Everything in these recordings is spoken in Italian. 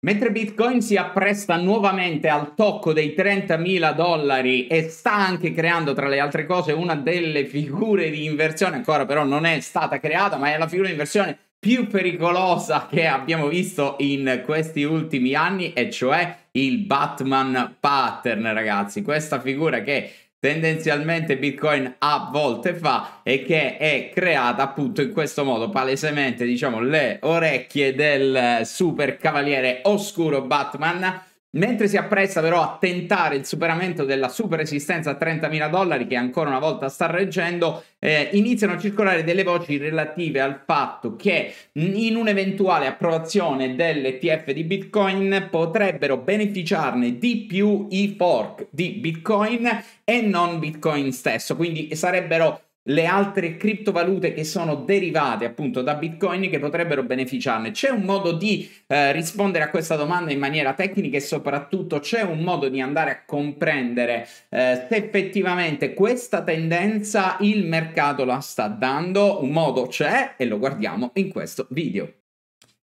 Mentre Bitcoin si appresta nuovamente al tocco dei 30.000 dollari e sta anche creando, tra le altre cose, una delle figure di inversione, ancora però non è stata creata, ma è la figura di inversione più pericolosa che abbiamo visto in questi ultimi anni, e cioè il Batman Pattern, ragazzi. Questa figura che tendenzialmente Bitcoin a volte fa e che è creata appunto in questo modo palesemente diciamo le orecchie del super cavaliere oscuro Batman Mentre si appresta però a tentare il superamento della super resistenza a 30.000 dollari che ancora una volta sta reggendo, eh, iniziano a circolare delle voci relative al fatto che in un'eventuale approvazione dell'ETF di Bitcoin potrebbero beneficiarne di più i fork di Bitcoin e non Bitcoin stesso, quindi sarebbero le altre criptovalute che sono derivate appunto da Bitcoin che potrebbero beneficiarne. C'è un modo di eh, rispondere a questa domanda in maniera tecnica e soprattutto c'è un modo di andare a comprendere eh, se effettivamente questa tendenza il mercato la sta dando. Un modo c'è e lo guardiamo in questo video.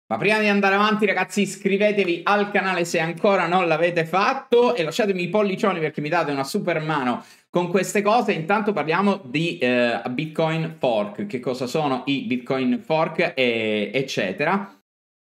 Ma prima di andare avanti ragazzi iscrivetevi al canale se ancora non l'avete fatto e lasciatemi i pollicioni perché mi date una super mano con queste cose intanto parliamo di eh, Bitcoin fork, che cosa sono i Bitcoin fork, e, eccetera.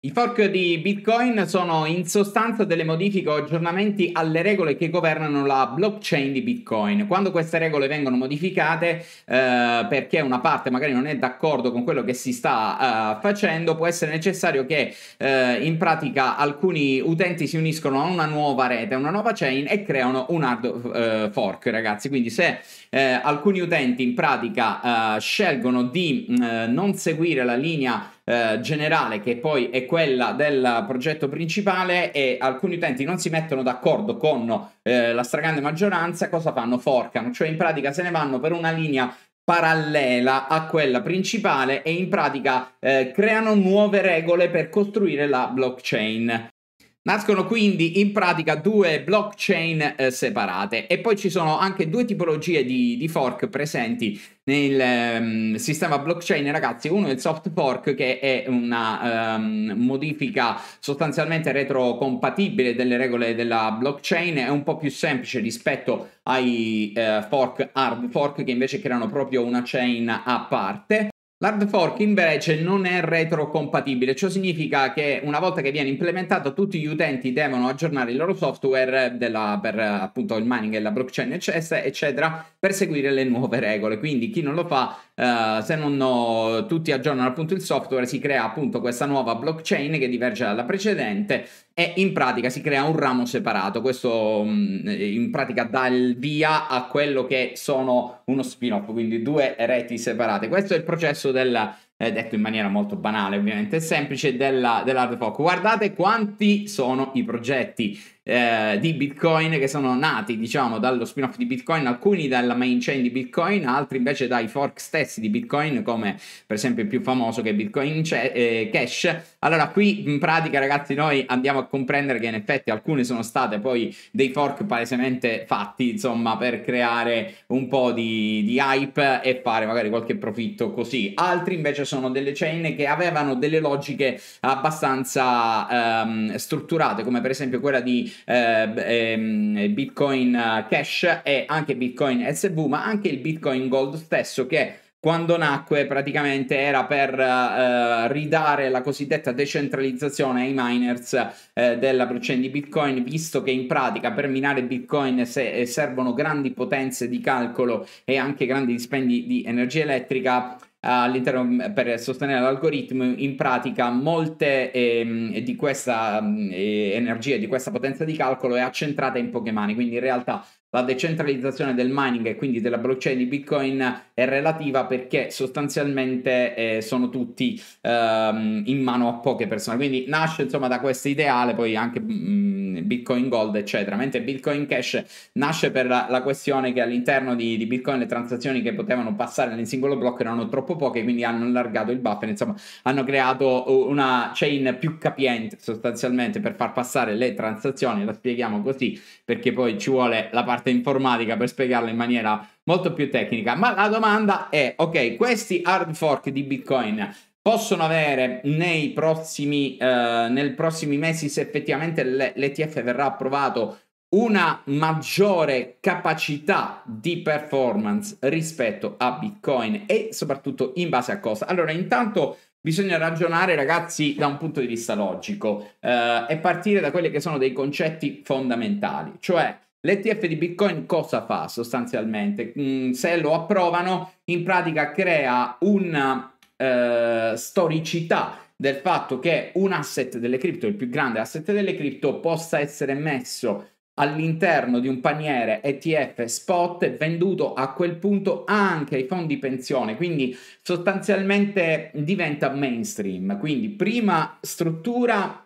I fork di Bitcoin sono in sostanza delle modifiche o aggiornamenti alle regole che governano la blockchain di Bitcoin. Quando queste regole vengono modificate eh, perché una parte magari non è d'accordo con quello che si sta eh, facendo, può essere necessario che eh, in pratica alcuni utenti si uniscono a una nuova rete, a una nuova chain e creano un hard eh, fork, ragazzi. Quindi se eh, alcuni utenti in pratica eh, scelgono di mm, non seguire la linea eh, generale che poi è quella del progetto principale e alcuni utenti non si mettono d'accordo con eh, la stragrande maggioranza, cosa fanno? Forcano, cioè in pratica se ne vanno per una linea parallela a quella principale e in pratica eh, creano nuove regole per costruire la blockchain. Nascono quindi in pratica due blockchain eh, separate e poi ci sono anche due tipologie di, di fork presenti nel um, sistema blockchain ragazzi uno è il soft fork che è una um, modifica sostanzialmente retrocompatibile delle regole della blockchain è un po' più semplice rispetto ai uh, fork hard fork che invece creano proprio una chain a parte L'hard fork invece non è retrocompatibile, ciò significa che una volta che viene implementato tutti gli utenti devono aggiornare il loro software della, per appunto il mining e la blockchain eccetera per seguire le nuove regole, quindi chi non lo fa eh, se non no, eh, tutti aggiornano appunto il software, si crea appunto questa nuova blockchain che diverge dalla precedente e in pratica si crea un ramo separato. Questo mm, eh, in pratica dà il via a quello che sono uno spin-off, quindi due reti separate. Questo è il processo del detto in maniera molto banale, ovviamente semplice, della, dell'hard fork. Guardate quanti sono i progetti eh, di Bitcoin che sono nati, diciamo, dallo spin-off di Bitcoin, alcuni dalla main chain di Bitcoin, altri invece dai fork stessi di Bitcoin, come per esempio il più famoso che è Bitcoin C- eh, Cash. Allora, qui in pratica, ragazzi, noi andiamo a comprendere che in effetti alcune sono state poi dei fork palesemente fatti, insomma, per creare un po' di, di hype e fare magari qualche profitto così. Altri invece sono delle chain che avevano delle logiche abbastanza ehm, strutturate, come per esempio quella di eh, ehm, Bitcoin eh, Cash e anche Bitcoin SV, ma anche il Bitcoin Gold stesso che quando nacque praticamente era per eh, ridare la cosiddetta decentralizzazione ai miners eh, della blockchain di Bitcoin, visto che in pratica per minare Bitcoin se- eh, servono grandi potenze di calcolo e anche grandi dispendi di energia elettrica all'interno mm, per sostenere l'algoritmo in pratica molte ehm, di questa mm, ehm, energia di questa potenza di calcolo è accentrata in poche mani quindi in realtà la decentralizzazione del mining e quindi della blockchain di Bitcoin è relativa perché sostanzialmente eh, sono tutti ehm, in mano a poche persone. Quindi nasce insomma da questo ideale, poi anche mh, mm, mm, Bitcoin Gold, eccetera. Mentre Bitcoin Cash nasce per la, la questione che all'interno di, di, Bitcoin le transazioni che potevano passare nel singolo blocco erano troppo poche, quindi hanno allargato il buffer, insomma, hanno creato una chain più capiente sostanzialmente per far passare le transazioni. La spieghiamo così perché poi ci vuole la parte parte informatica per spiegarla in maniera molto più tecnica. Ma la domanda è, ok, questi hard fork di Bitcoin possono avere nei prossimi, eh, nei prossimi mesi, se effettivamente l'ETF verrà approvato, una maggiore capacità di performance rispetto a Bitcoin e soprattutto in base a cosa? Allora, intanto bisogna ragionare, ragazzi, da un punto di vista logico eh, e partire da quelli che sono dei concetti fondamentali, cioè L'ETF di Bitcoin cosa fa sostanzialmente? Mm, se lo approvano, in pratica crea una eh, storicità del fatto che un asset delle cripto, il più grande asset delle cripto, possa essere messo all'interno di un paniere ETF spot venduto a quel punto anche ai fondi pensione, quindi sostanzialmente diventa mainstream. Quindi prima struttura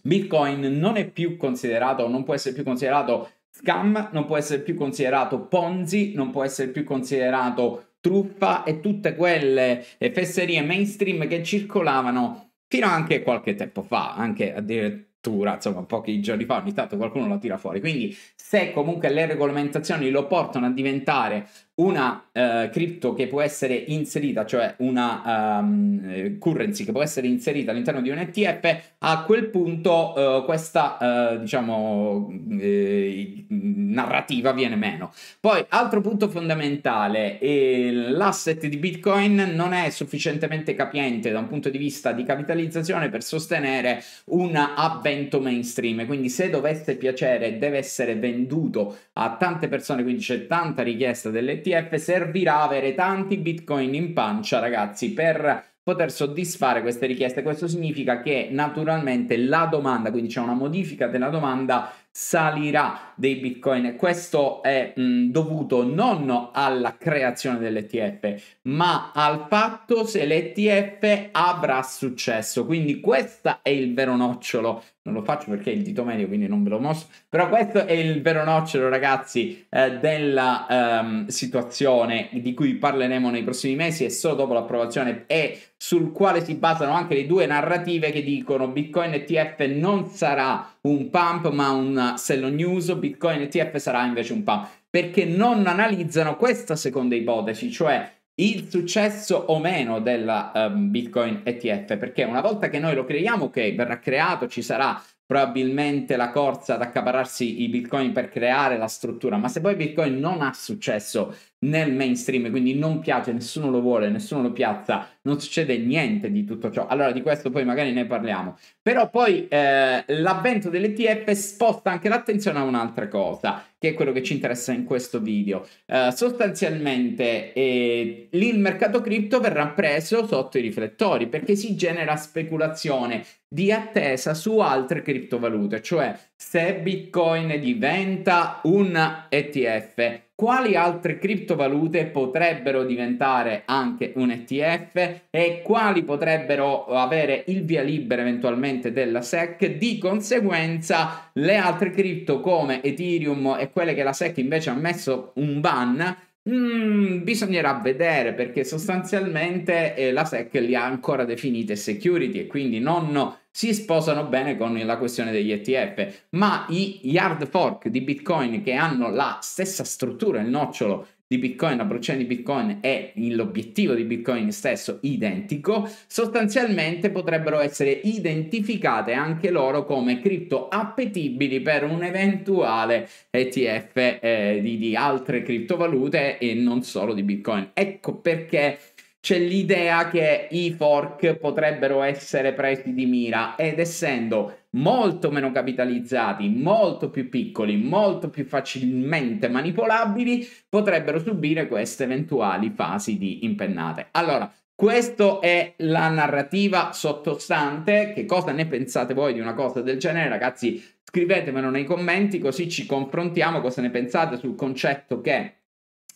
Bitcoin non è più considerato, non può essere più considerato scam, non può essere più considerato ponzi, non può essere più considerato truffa e tutte quelle eh, fesserie mainstream che circolavano fino anche qualche tempo fa, anche addirittura insomma pochi giorni fa ogni tanto qualcuno la tira fuori. Quindi se comunque le regolamentazioni lo portano a diventare una eh, cripto che può essere inserita, cioè una um, currency che può essere inserita all'interno di un ETF, a quel punto eh, questa eh, diciamo eh, narrativa viene meno. Poi altro punto fondamentale, eh, l'asset di Bitcoin non è sufficientemente capiente da un punto di vista di capitalizzazione per sostenere un avvento mainstream, quindi se dovesse piacere deve essere venduto a tante persone, quindi c'è tanta richiesta delle l'ETF servirà avere tanti bitcoin in pancia, ragazzi, per poter soddisfare queste richieste. Questo significa che naturalmente la domanda, quindi c'è una modifica della domanda, salirà dei bitcoin. Questo è mh, dovuto non alla creazione dell'ETF, ma al fatto se l'ETF avrà successo. Quindi questo è il vero nocciolo non lo faccio perché è il dito medio, quindi non ve lo mostro. Però questo è il vero nocciolo, ragazzi, eh, della ehm, situazione di cui parleremo nei prossimi mesi e solo dopo l'approvazione e sul quale si basano anche le due narrative che dicono Bitcoin ETF non sarà un pump ma un sell on news, Bitcoin ETF sarà invece un pump perché non analizzano questa seconda ipotesi, cioè il successo o meno della um, Bitcoin ETF, perché una volta che noi lo creiamo, ok, verrà creato, ci sarà probabilmente la corsa ad accaparrarsi i Bitcoin per creare la struttura, ma se poi Bitcoin non ha successo nel mainstream, quindi non piace, nessuno lo vuole, nessuno lo piazza, non succede niente di tutto ciò. Allora di questo poi magari ne parliamo. Però poi eh, l'avvento dell'ETF sposta anche l'attenzione a un'altra cosa, che è quello che ci interessa in questo video. Eh, sostanzialmente eh, lì il mercato cripto verrà preso sotto i riflettori perché si genera speculazione di attesa su altre criptovalute, cioè se Bitcoin diventa un ETF, quali altre criptovalute potrebbero diventare anche un ETF e quali potrebbero avere il via libera eventualmente della SEC. Di conseguenza, le altre cripto come Ethereum e quelle che la SEC invece ha messo un ban Mm, bisognerà vedere perché sostanzialmente eh, la SEC li ha ancora definite security e quindi non si sposano bene con la questione degli ETF, ma i hard fork di Bitcoin che hanno la stessa struttura, il nocciolo di Bitcoin, la blockchain di Bitcoin e l'obiettivo di Bitcoin stesso identico, sostanzialmente potrebbero essere identificate anche loro come cripto appetibili per un eventuale ETF eh, di, di altre criptovalute e non solo di Bitcoin. Ecco perché c'è l'idea che i fork potrebbero essere presi di mira ed essendo molto meno capitalizzati, molto più piccoli, molto più facilmente manipolabili, potrebbero subire queste eventuali fasi di impennate. Allora, questa è la narrativa sottostante. Che cosa ne pensate voi di una cosa del genere, ragazzi? Scrivetemelo nei commenti così ci confrontiamo cosa ne pensate sul concetto che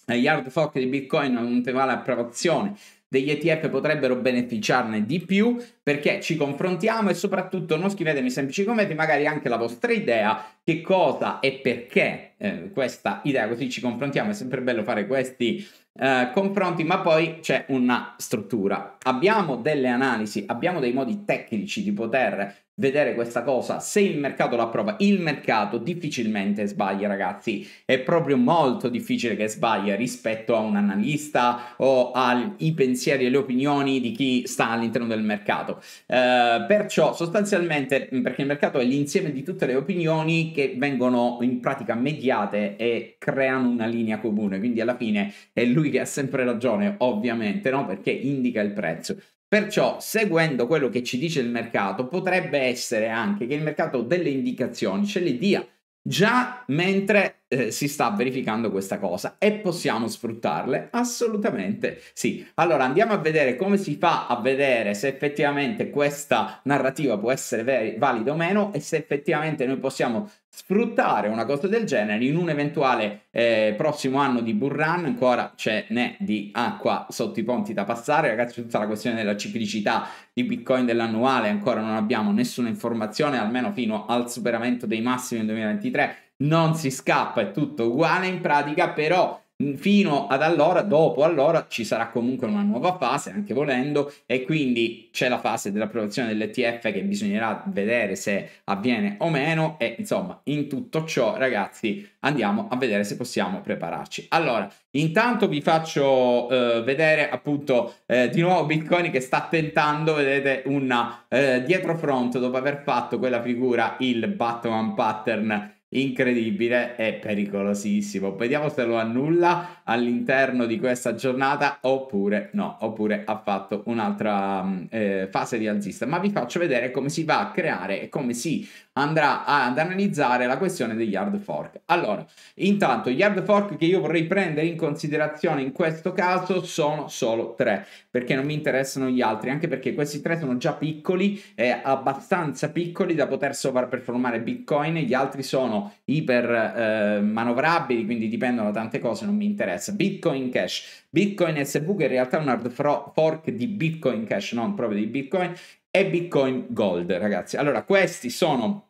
gli hard fork di Bitcoin non te vale approvazione degli ETF potrebbero beneficiarne di più perché ci confrontiamo e soprattutto non scrivetemi semplici commenti, magari anche la vostra idea, che cosa e perché eh, questa idea, così ci confrontiamo, è sempre bello fare questi eh, confronti, ma poi c'è una struttura. Abbiamo delle analisi, abbiamo dei modi tecnici di poter vedere questa cosa. Se il mercato la approva, il mercato difficilmente sbaglia, ragazzi. È proprio molto difficile che sbaglia rispetto a un analista o ai pensieri e le opinioni di chi sta all'interno del mercato. Eh, perciò, sostanzialmente, perché il mercato è l'insieme di tutte le opinioni che vengono in pratica mediate e creano una linea comune. Quindi, alla fine è lui che ha sempre ragione, ovviamente, no? Perché indica il prezzo. Perciò, seguendo quello che ci dice il mercato, potrebbe essere anche che il mercato delle indicazioni ce le dia già mentre eh, si sta verificando questa cosa e possiamo sfruttarle? Assolutamente sì. Allora andiamo a vedere come si fa a vedere se effettivamente questa narrativa può essere ver- valida o meno e se effettivamente noi possiamo sfruttare una cosa del genere in un eventuale eh, prossimo anno di Burran ancora ce n'è di acqua sotto i ponti da passare ragazzi tutta la questione della ciclicità di Bitcoin dell'annuale ancora non abbiamo nessuna informazione almeno fino al superamento dei massimi nel 2023 non si scappa è tutto uguale in pratica però fino ad allora, mm. dopo allora, ci sarà comunque una nuova fase, anche volendo, e quindi c'è la fase dell'approvazione dell'ETF che bisognerà vedere se avviene o meno e insomma, in tutto ciò, ragazzi, andiamo a vedere se possiamo prepararci. Allora, intanto vi faccio eh, vedere appunto eh, di nuovo Bitcoin che sta tentando, vedete, una eh, dietro front dopo aver fatto quella figura, il Batman pattern incredibile e pericolosissimo. Vediamo se lo annulla all'interno di questa giornata oppure no, oppure ha fatto un'altra mm, eh, fase rialzista. Ma vi faccio vedere come si va a creare e come si andrà ad analizzare la questione degli hard fork. Allora, intanto gli hard fork che io vorrei prendere in considerazione in questo caso sono solo tre, perché non mi interessano gli altri, anche perché questi tre sono già piccoli, eh, abbastanza piccoli da poter sovraperformare Bitcoin, gli altri sono iper eh, manovrabili, quindi dipendono da tante cose, non mi interessa. Bitcoin Cash, Bitcoin SV che in realtà è un hard fork di Bitcoin Cash, non proprio di Bitcoin, e Bitcoin Gold, ragazzi. Allora, questi sono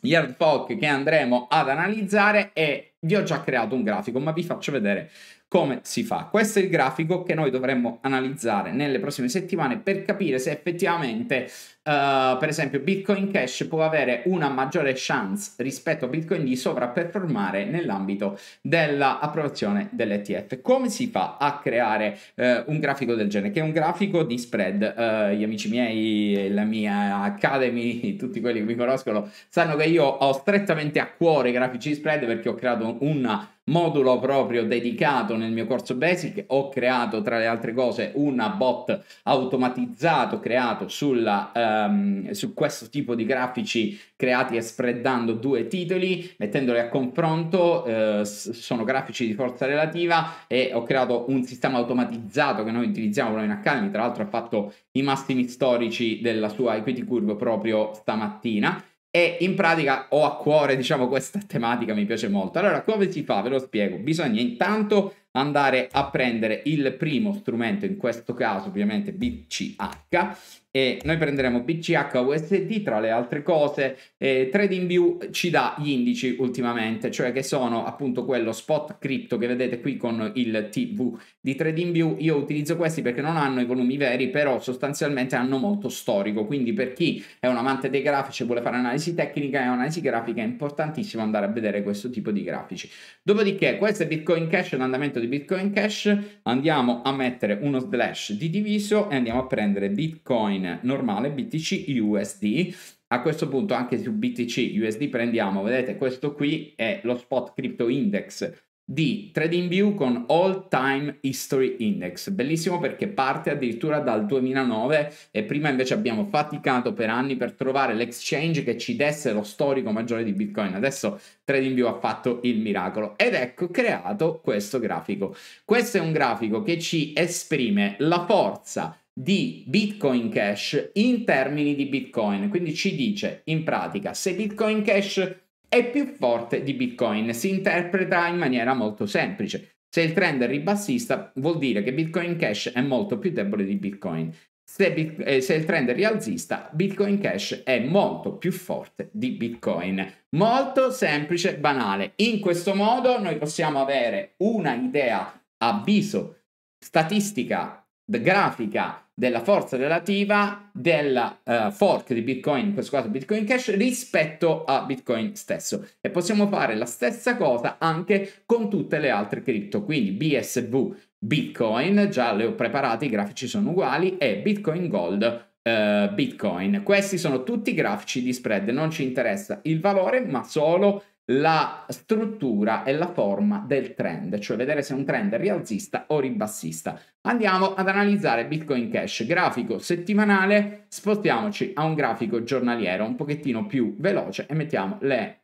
gli hard fork che andremo ad analizzare e vi ho già creato un grafico ma vi faccio vedere come si fa? Questo è il grafico che noi dovremmo analizzare nelle prossime settimane per capire se effettivamente, uh, per esempio, Bitcoin Cash può avere una maggiore chance rispetto a Bitcoin di sovraperformare nell'ambito dell'approvazione dell'ETF. Come si fa a creare uh, un grafico del genere? Che è un grafico di spread. Uh, gli amici miei, la mia Academy, tutti quelli che mi conoscono, sanno che io ho strettamente a cuore i grafici di spread perché ho creato una modulo proprio dedicato nel mio corso Basic, ho creato tra le altre cose una bot automatizzato creato sulla, um, su questo tipo di grafici creati e spreadando due titoli, mettendoli a confronto, eh, sono grafici di forza relativa e ho creato un sistema automatizzato che noi utilizziamo noi in Academy, tra l'altro ha fatto i massimi storici della sua equity curve proprio stamattina e in pratica ho a cuore, diciamo, questa tematica, mi piace molto. Allora, come si fa? Ve lo spiego. Bisogna intanto andare a prendere il primo strumento, in questo caso ovviamente BCH, e noi prenderemo BCH USD tra le altre cose eh, View ci dà gli indici ultimamente cioè che sono appunto quello spot crypto che vedete qui con il TV di View. io utilizzo questi perché non hanno i volumi veri però sostanzialmente hanno molto storico quindi per chi è un amante dei grafici e vuole fare analisi tecnica e analisi grafica è importantissimo andare a vedere questo tipo di grafici dopodiché questo è Bitcoin Cash l'andamento di Bitcoin Cash andiamo a mettere uno slash di diviso e andiamo a prendere Bitcoin Bitcoin normale, BTC USD. A questo punto anche su BTC USD prendiamo, vedete questo qui è lo spot crypto index di TradingView con All Time History Index. Bellissimo perché parte addirittura dal 2009 e prima invece abbiamo faticato per anni per trovare l'exchange che ci desse lo storico maggiore di Bitcoin. Adesso TradingView ha fatto il miracolo ed ecco creato questo grafico. Questo è un grafico che ci esprime la forza di Bitcoin Cash in termini di Bitcoin. Quindi ci dice in pratica se Bitcoin Cash è più forte di Bitcoin. Si interpreta in maniera molto semplice. Se il trend è ribassista vuol dire che Bitcoin Cash è molto più debole di Bitcoin. Se, bit- eh, se il trend è rialzista, Bitcoin Cash è molto più forte di Bitcoin. Molto semplice, banale. In questo modo noi possiamo avere una idea avviso, viso, statistica, grafica della forza relativa della uh, fork di Bitcoin, in questo caso Bitcoin Cash, rispetto a Bitcoin stesso. E possiamo fare la stessa cosa anche con tutte le altre cripto, quindi BSV Bitcoin, già le ho preparate, i grafici sono uguali, e Bitcoin Gold uh, Bitcoin. Questi sono tutti i grafici di spread, non ci interessa il valore, ma solo la struttura e la forma del trend, cioè vedere se un trend è rialzista o ribassista. Andiamo ad analizzare Bitcoin Cash, grafico settimanale, spostiamoci a un grafico giornaliero un pochettino più veloce e mettiamo le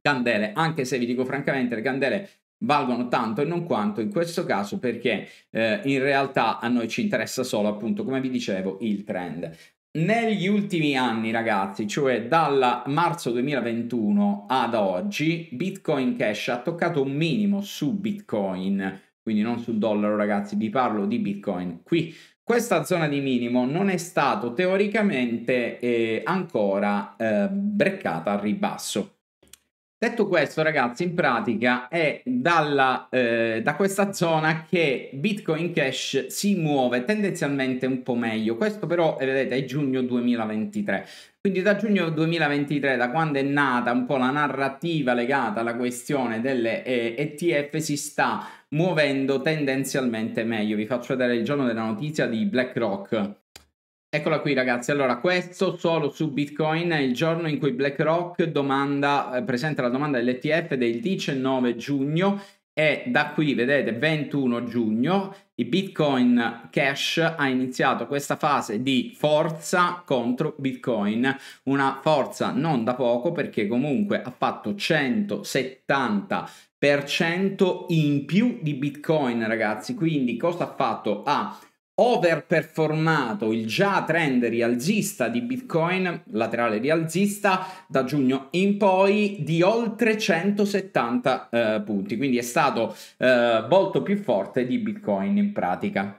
candele, anche se vi dico francamente le candele valgono tanto e non quanto in questo caso perché eh, in realtà a noi ci interessa solo appunto come vi dicevo il trend negli ultimi anni, ragazzi, cioè dal marzo 2021 ad oggi, Bitcoin Cash ha toccato un minimo su Bitcoin, quindi non sul dollaro, ragazzi, vi parlo di Bitcoin. Qui questa zona di minimo non è stata teoricamente eh, ancora eh, breccata al ribasso. Detto questo, ragazzi, in pratica è dalla, eh, da questa zona che Bitcoin Cash si muove tendenzialmente un po' meglio. Questo però, eh, vedete, è giugno 2023. Quindi da giugno 2023, da quando è nata un po' la narrativa legata alla questione delle eh, ETF, si sta muovendo tendenzialmente meglio. Vi faccio vedere il giorno della notizia di BlackRock Eccola qui ragazzi, allora questo solo su Bitcoin è il giorno in cui BlackRock domanda, eh, presenta la domanda dell'ETF del 19 giugno e da qui vedete 21 giugno i Bitcoin Cash ha iniziato questa fase di forza contro Bitcoin, una forza non da poco perché comunque ha fatto 170 in più di Bitcoin ragazzi, quindi cosa ha fatto? Ha ah, overperformato il già trend rialzista di Bitcoin, laterale rialzista, da giugno in poi di oltre 170 eh, punti, quindi è stato eh, molto più forte di Bitcoin in pratica.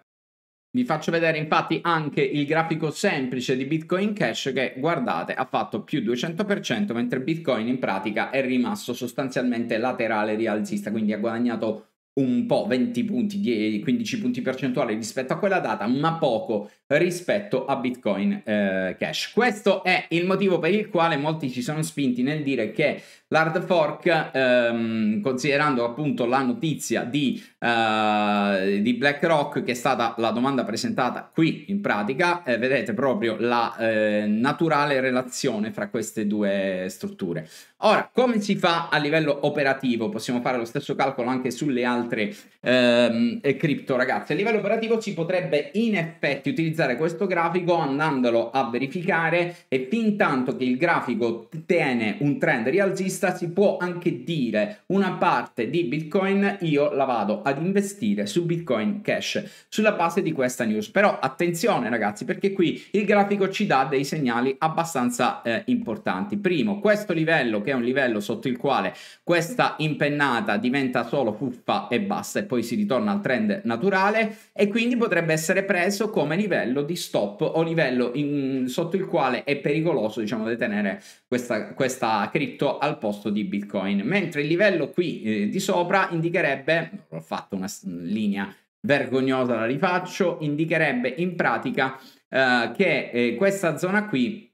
Vi faccio vedere infatti anche il grafico semplice di Bitcoin Cash che guardate ha fatto più 200% mentre Bitcoin in pratica è rimasto sostanzialmente laterale rialzista quindi ha guadagnato un po', 20 punti, 10, 15 punti percentuali rispetto a quella data, ma poco rispetto a Bitcoin eh, Cash. Questo è il motivo per il quale molti ci sono spinti nel dire che l'hard fork, ehm, considerando appunto la notizia di uh, di BlackRock, che è stata la domanda presentata qui in pratica, eh, vedete proprio la eh, naturale relazione fra queste due strutture. Ora, come si fa a livello operativo? Possiamo fare lo stesso calcolo anche sulle altre ehm, eh, cripto, ragazzi. A livello operativo si potrebbe in effetti utilizzare questo grafico andandolo a verificare e fin tanto che il grafico tiene un trend rialzista si può anche dire una parte di Bitcoin io la vado a ad investire su Bitcoin Cash sulla base di questa news. Però attenzione ragazzi perché qui il grafico ci dà dei segnali abbastanza eh, importanti. Primo, questo livello che è un livello sotto il quale questa impennata diventa solo fuffa e basta e poi si ritorna al trend naturale e quindi potrebbe essere preso come livello di stop o livello in, sotto il quale è pericoloso diciamo detenere questa, questa cripto al posto di Bitcoin. Mentre il livello qui eh, di sopra indicherebbe, l'ho fatto una linea vergognosa, la rifaccio, indicherebbe in pratica eh, che eh, questa zona qui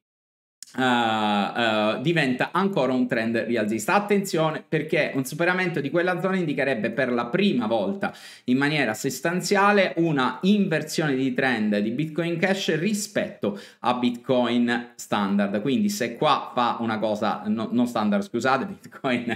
eh, eh, diventa ancora un trend rialzista. Attenzione perché un superamento di quella zona indicherebbe per la prima volta in maniera sostanziale una inversione di trend di Bitcoin Cash rispetto a Bitcoin standard. Quindi se qua fa una cosa no, non standard, scusate, Bitcoin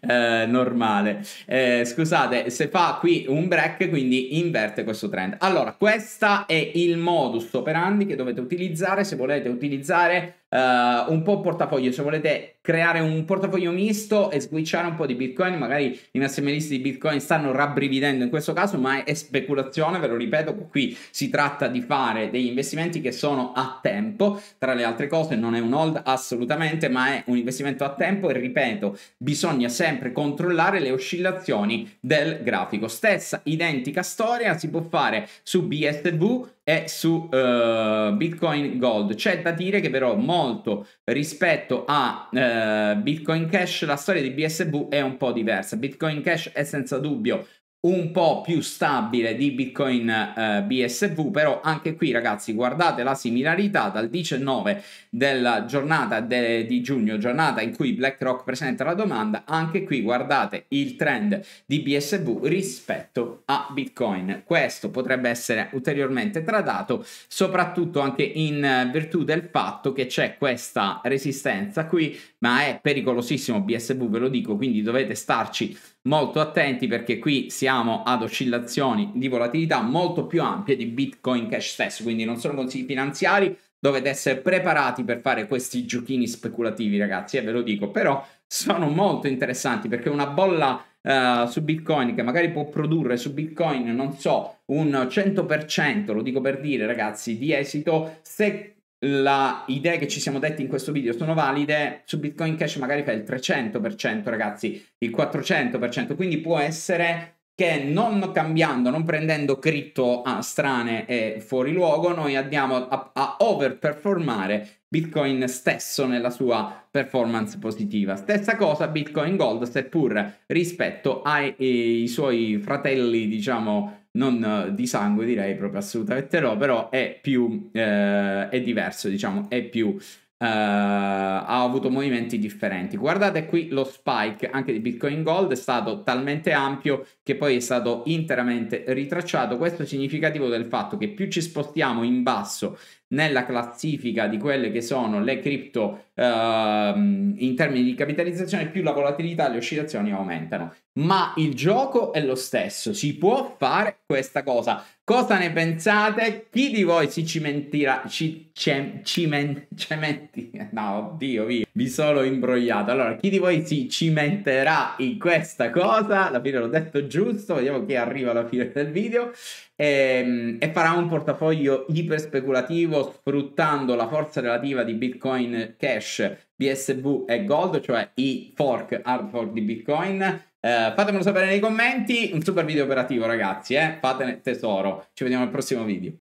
eh, normale, eh, scusate, se fa qui un break, quindi inverte questo trend. Allora, questo è il modus operandi che dovete utilizzare se volete utilizzare uh, un po' portafoglio, se volete creare un portafoglio misto e switchare un po' di Bitcoin, magari i massimialisti di Bitcoin stanno rabbrividendo in questo caso, ma è speculazione, ve lo ripeto, qui si tratta di fare degli investimenti che sono a tempo, tra le altre cose non è un hold assolutamente, ma è un investimento a tempo e ripeto, bisogna sempre controllare le oscillazioni del grafico. Stessa identica storia si può fare su BSV, è su uh, Bitcoin Gold. C'è da dire che però molto rispetto a uh, Bitcoin Cash la storia di BSV è un po' diversa. Bitcoin Cash è senza dubbio un po' più stabile di Bitcoin eh, BSV, però anche qui ragazzi guardate la similarità dal 19 della giornata de- di giugno, giornata in cui BlackRock presenta la domanda, anche qui guardate il trend di BSV rispetto a Bitcoin. Questo potrebbe essere ulteriormente tradato, soprattutto anche in eh, virtù del fatto che c'è questa resistenza qui, ma è pericolosissimo BSV, ve lo dico, quindi dovete starci molto attenti perché qui siamo ad oscillazioni di volatilità molto più ampie di Bitcoin Cash stesso, quindi non sono consigli finanziari, dovete essere preparati per fare questi giochini speculativi ragazzi, e eh, ve lo dico, però sono molto interessanti perché una bolla Uh, su Bitcoin che magari può produrre su Bitcoin, non so, un 100%, lo dico per dire ragazzi, di esito, se le idee che ci siamo detti in questo video sono valide, su Bitcoin Cash magari fa il 300%, ragazzi, il 400%, quindi può essere che non cambiando, non prendendo cripto ah, strane e fuori luogo, noi andiamo a, a overperformare Bitcoin stesso nella sua performance positiva. Stessa cosa Bitcoin Gold, seppur rispetto ai, ai eh, suoi fratelli, diciamo, non eh, di sangue direi proprio assolutamente no, però è più, eh, è diverso diciamo, è più... Uh, ha avuto movimenti differenti. Guardate qui lo spike anche di Bitcoin Gold è stato talmente ampio che poi è stato interamente ritracciato. Questo è significativo del fatto che più ci spostiamo in basso nella classifica di quelle che sono le cripto ehm, in termini di capitalizzazione, più la volatilità e le oscillazioni aumentano. Ma il gioco è lo stesso, si può fare questa cosa. Cosa ne pensate? Chi di voi si cimentirà? Ci, cem, cimen, cementi? No, oddio, vi, vi sono imbrogliato. Allora, chi di voi si cimenterà in questa cosa? Alla fine l'ho detto giù giusto, vediamo chi arriva alla fine del video, e, ehm, e farà un portafoglio iper speculativo sfruttando la forza relativa di Bitcoin Cash, BSV e Gold, cioè i fork, hard fork di Bitcoin. Eh, fatemelo sapere nei commenti, un super video operativo ragazzi, eh? fatene tesoro, ci vediamo al prossimo video.